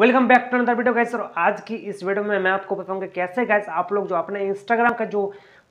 welcome back to another video guys और आज की इस वीडियो में मैं आपको बताऊंगा कैसे गाइस आप लोग जो अपने इंस्टाग्राम का जो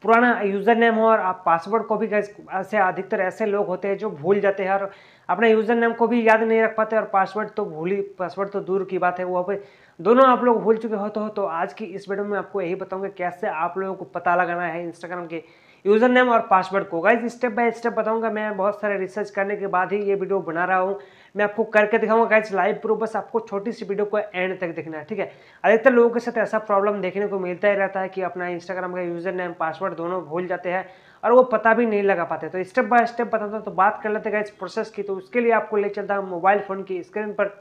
पुराना यूज़र नेम हो और आप पासवर्ड को भी गैस ऐसे अधिकतर ऐसे लोग होते हैं जो भूल जाते हैं और अपने यूज़र नेम को भी याद नहीं रख पाते और पासवर्ड तो भूल ही पासवर्ड तो दूर की बात है वो पर दोनों आप लोग भूल चुके हो तो, तो आज की इस वीडियो में आपको यही बताऊँगा कैसे आप लोगों को पता लगाना है इंस्टाग्राम के यूज़र नेम और पासवर्ड को गाइज स्टेप बाय स्टेप बताऊंगा मैं बहुत सारे रिसर्च करने के बाद ही ये वीडियो बना रहा हूँ मैं आपको करके दिखाऊंगा गाइज लाइव प्रूफ बस आपको छोटी सी वीडियो को एंड तक देखना है ठीक है अधिकतर लोगों के साथ ऐसा प्रॉब्लम देखने को मिलता ही रहता है कि अपना इंस्टाग्राम का यूजर नेम पासवर्ड दोनों भूल जाते हैं और वो पता भी नहीं लगा पाते तो स्टेप बाय स्टेप बताता हूँ तो बात कर लेते गाइज प्रोसेस की तो उसके लिए आपको ले चलता हूँ मोबाइल फ़ोन की स्क्रीन पर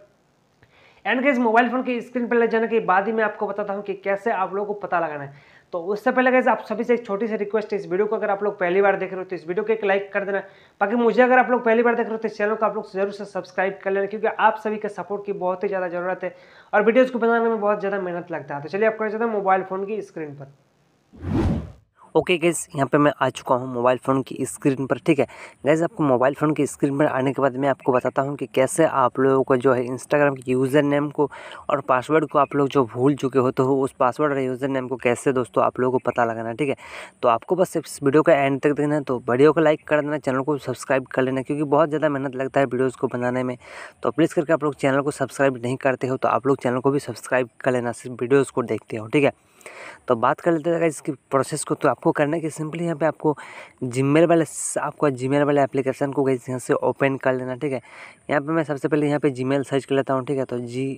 एंड गैस मोबाइल फ़ोन की स्क्रीन पर ले जाने के बाद ही मैं आपको बताता हूँ कि कैसे आप लोगों को पता लगाना है तो उससे पहले गैस आप सभी से एक छोटी सी रिक्वेस्ट है इस वीडियो को अगर आप लोग पहली बार देख रहे हो तो इस वीडियो को एक लाइक कर देना बाकी मुझे अगर आप लोग पहली बार देख रहे हो तो इस चैनल को आप लोग जरूर से सब्सक्राइब कर लेना क्योंकि आप सभी के सपोर्ट की बहुत ही ज़्यादा जरूरत है और वीडियोज़ को बनाने में बहुत ज़्यादा मेहनत लगता है तो चलिए आपको हैं मोबाइल फ़ोन की स्क्रीन पर ओके गैस यहाँ पे मैं आ चुका हूँ मोबाइल फ़ोन की स्क्रीन पर ठीक है गैस आपको मोबाइल फ़ोन की स्क्रीन पर आने के बाद मैं आपको बताता हूँ कि कैसे आप लोगों को जो है इंस्टाग्राम के यूज़र नेम को और पासवर्ड को आप लोग जो भूल चुके हो तो उस पासवर्ड और यूज़र नेम को कैसे दोस्तों आप लोगों को पता लगाना ठीक है तो आपको बस इस वीडियो का एंड तक देखना है तो वीडियो को लाइक कर देना चैनल को सब्सक्राइब कर लेना क्योंकि बहुत ज़्यादा मेहनत लगता है वीडियोज़ को बनाने में तो प्लीज़ करके आप लोग चैनल को सब्सक्राइब नहीं करते हो तो आप लोग चैनल को भी सब्सक्राइब कर लेना सिर्फ वीडियोज़ को देखते हो ठीक है तो बात कर लेते हैं इसकी प्रोसेस को तो आपको करना है कि सिंपली यहाँ पे आपको जीमेल वाले आपको जीमेल वाले एप्लीकेशन को गई यहाँ से ओपन कर लेना ठीक है यहाँ पे मैं सबसे पहले यहाँ पे जीमेल सर्च कर लेता हूँ ठीक है तो जी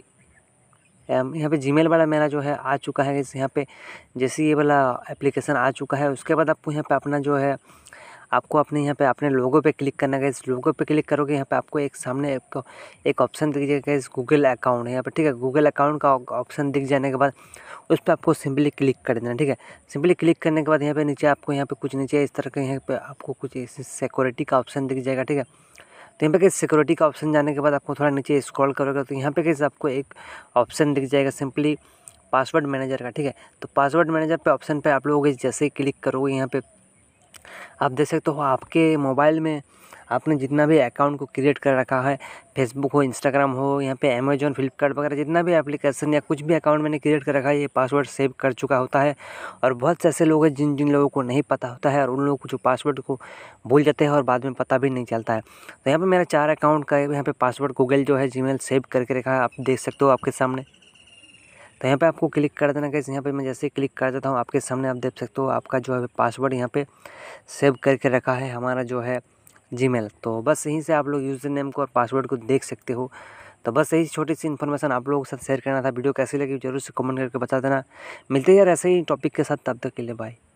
यहाँ पे जीमेल वाला मेरा जो है आ चुका है इस यहाँ पे जैसे ये वाला एप्लीकेशन आ चुका है उसके बाद आपको यहाँ पे अपना जो है आपको अपने यहाँ पे अपने लोगों पे क्लिक करना है इस लोगों पे क्लिक करोगे यहाँ पे आपको एक सामने आपको एक ऑप्शन दिख जाएगा इस गूगल अकाउंट यहाँ पे ठीक है गूगल अकाउंट का ऑप्शन दिख जाने के बाद उस पर आपको सिंपली क्लिक कर देना ठीक है सिंपली क्लिक करने के बाद यहाँ पर नीचे आपको यहाँ पर कुछ नीचे इस तरह के यहाँ पर आपको कुछ सिक्योरिटी का ऑप्शन दिख जाएगा ठीक है तो यहाँ पे कैसे सिक्योरिटी का ऑप्शन जाने के बाद आपको थोड़ा नीचे स्क्रॉल करोगे तो यहाँ पे कैसे आपको एक ऑप्शन दिख जाएगा सिंपली पासवर्ड मैनेजर का ठीक है तो पासवर्ड मैनेजर पे ऑप्शन पे आप लोग जैसे ही क्लिक करोगे यहाँ पे आप देख सकते हो आपके मोबाइल में आपने जितना भी अकाउंट को क्रिएट कर रखा है फेसबुक हो इंस्टाग्राम हो यहाँ पे अमेजोन फ्लिपकार्ट वगैरह जितना भी एप्लीकेशन या कुछ भी अकाउंट मैंने क्रिएट कर रखा है ये पासवर्ड सेव कर चुका होता है और बहुत से ऐसे लोग हैं जिन जिन लोगों को नहीं पता होता है और उन लोगों को जो पासवर्ड को भूल जाते हैं और बाद में पता भी नहीं चलता है तो यहाँ पर मेरा चार अकाउंट का यहाँ पर पासवर्ड गूगल जो है जी सेव करके रखा है आप देख सकते हो आपके सामने तो यहाँ पे आपको क्लिक कर देना कैसे यहाँ पे मैं जैसे क्लिक कर देता हूँ आपके सामने आप देख सकते हो आपका जो है पासवर्ड यहाँ पे सेव करके रखा है हमारा जो है जीमेल तो बस यहीं से आप लोग यूज़र नेम को और पासवर्ड को देख सकते हो तो बस यही छोटी सी इन्फॉर्मेशन आप लोगों के साथ शेयर करना था वीडियो कैसी लगी जरूर से कमेंट करके बता देना मिलते यार ऐसे ही टॉपिक के साथ तब तक के लिए बाय